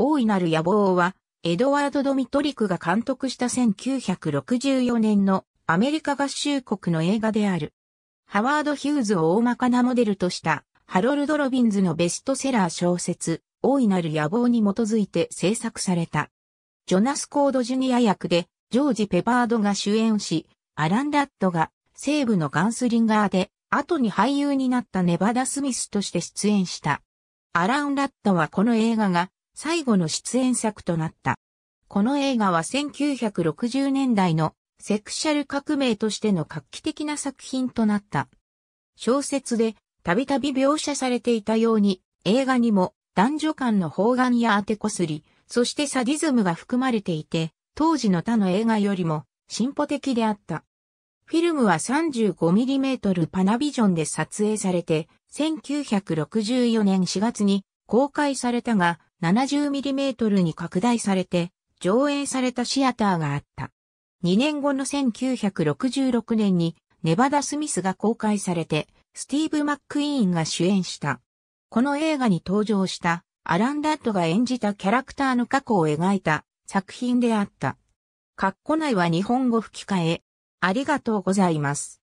大いなる野望は、エドワード・ドミトリクが監督した1964年のアメリカ合衆国の映画である。ハワード・ヒューズを大まかなモデルとしたハロルド・ロビンズのベストセラー小説、大いなる野望に基づいて制作された。ジョナス・コード・ジュニア役で、ジョージ・ペバードが主演し、アラン・ラットが西部のガンスリンガーで、後に俳優になったネバダ・スミスとして出演した。アラン・ラットはこの映画が最後の出演作となった。この映画は1960年代のセクシャル革命としての画期的な作品となった。小説でたびたび描写されていたように映画にも男女間の方眼や当てこすり、そしてサディズムが含まれていて、当時の他の映画よりも進歩的であった。フィルムは 35mm パナビジョンで撮影されて、1964年4月に公開されたが、70mm に拡大されて上映されたシアターがあった。2年後の1966年にネバダ・スミスが公開されてスティーブ・マックイーンが主演した。この映画に登場したアラン・ラッドが演じたキャラクターの過去を描いた作品であった。カッコ内は日本語吹き替え。ありがとうございます。